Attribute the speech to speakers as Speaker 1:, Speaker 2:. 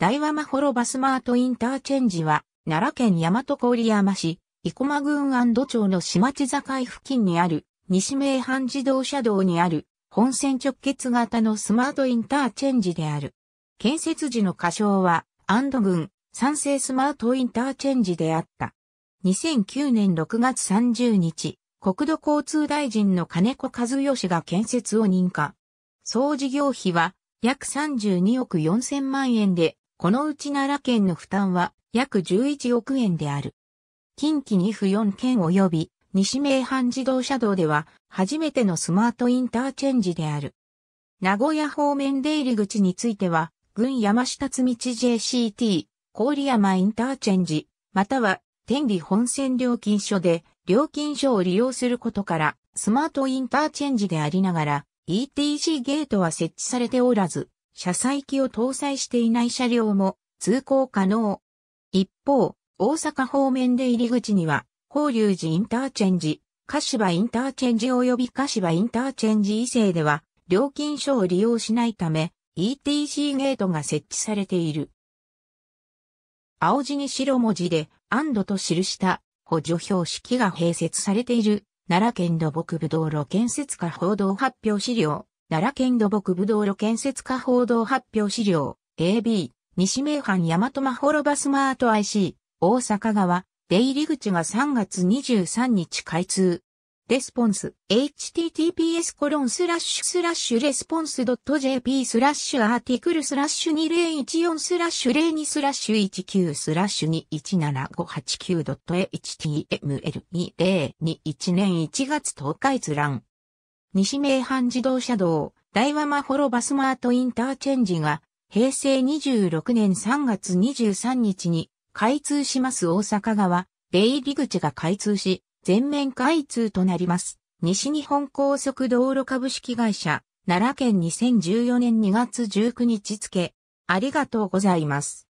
Speaker 1: 大和マホロバスマートインターチェンジは、奈良県大和郡山市、生駒郡安堵町の島地境付近にある、西名阪自動車道にある、本線直結型のスマートインターチェンジである。建設時の仮称は、安堵郡、三成スマートインターチェンジであった。2009年6月30日、国土交通大臣の金子和義が建設を認可。総事業費は、約32億4000万円で、このうち奈良県の負担は約11億円である。近畿2府4県及び西名阪自動車道では初めてのスマートインターチェンジである。名古屋方面出入り口については、群山下津道 JCT、郡山インターチェンジ、または天理本線料金所で料金所を利用することから、スマートインターチェンジでありながら、ETC ゲートは設置されておらず、車載機を搭載していない車両も通行可能。一方、大阪方面で入り口には、法隆寺インターチェンジ、柏インターチェンジ及び柏インターチェンジ以西では、料金所を利用しないため、ETC ゲートが設置されている。青字に白文字で、安堵と記した補助標識が併設されている、奈良県土木部道路建設課報道発表資料。奈良県土木部道路建設課報道発表資料、AB、西名阪大和マホロバスマート IC、大阪側、出入り口が3月23日開通。レスポンス、https コロンスラッシュスラッシュレスポンス .jp スラッシュアーティクルスラッシュ2014スラッシュ02スラッシュ19スラッシュ 217589.html2021 年1月東海閲覧。西名阪自動車道、大和マホロバスマートインターチェンジが、平成26年3月23日に開通します大阪側、出入り口が開通し、全面開通となります。西日本高速道路株式会社、奈良県2014年2月19日付。ありがとうございます。